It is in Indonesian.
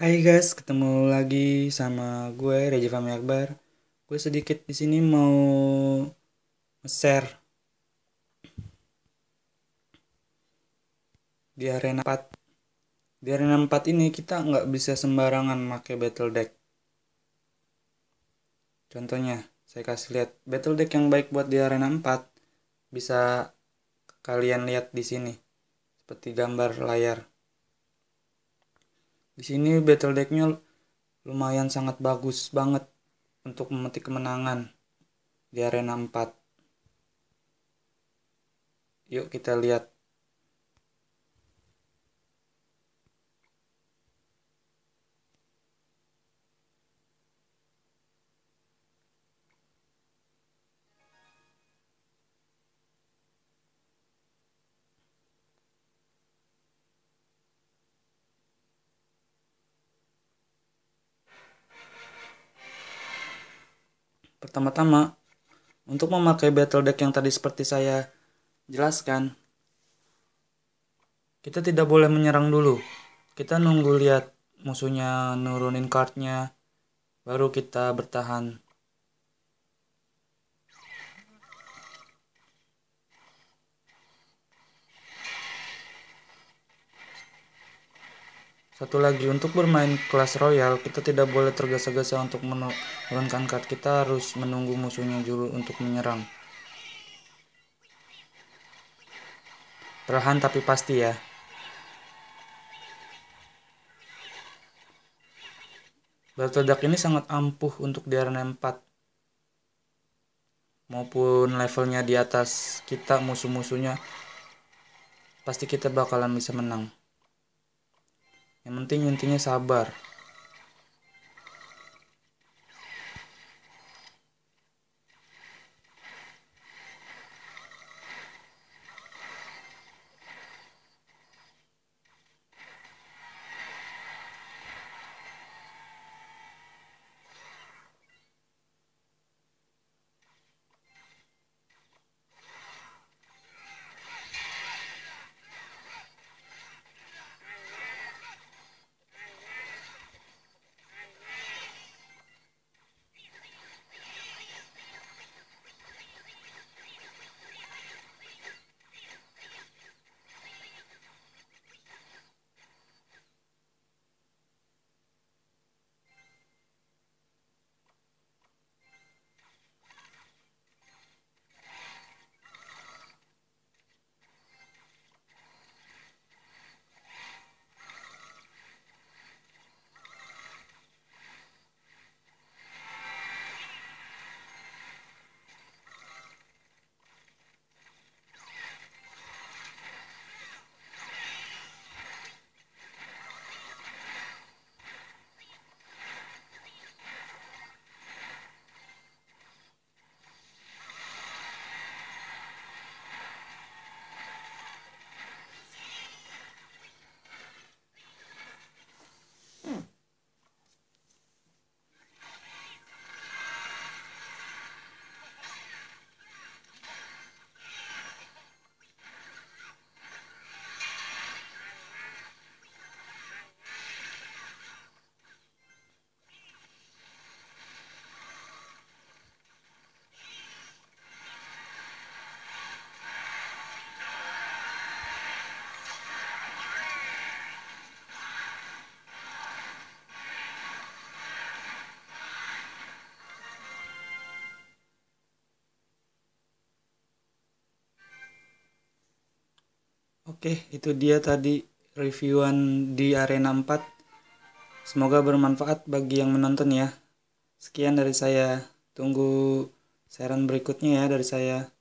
Hai guys, ketemu lagi sama gue Reja Fami Akbar. Gue sedikit di sini mau share di arena 4. Di arena 4 ini kita nggak bisa sembarangan make battle deck. Contohnya, saya kasih lihat battle deck yang baik buat di arena 4 bisa kalian lihat di sini. Seperti gambar layar. Di sini battle decknya lumayan sangat bagus banget untuk memetik kemenangan di arena 4. Yuk kita lihat Pertama-tama, untuk memakai battle deck yang tadi seperti saya jelaskan, kita tidak boleh menyerang dulu. Kita nunggu lihat musuhnya nurunin cardnya, baru kita bertahan Satu lagi, untuk bermain kelas royal, kita tidak boleh tergesa-gesa untuk menurunkan kart. Kita harus menunggu musuhnya dulu untuk menyerang. Perlahan tapi pasti ya. Battle deck ini sangat ampuh untuk di arena 4 maupun levelnya di atas kita musuh-musuhnya pasti kita bakalan bisa menang yang penting intinya sabar Oke, itu dia tadi reviewan di Arena 4. Semoga bermanfaat bagi yang menonton ya. Sekian dari saya. Tunggu saran berikutnya ya dari saya.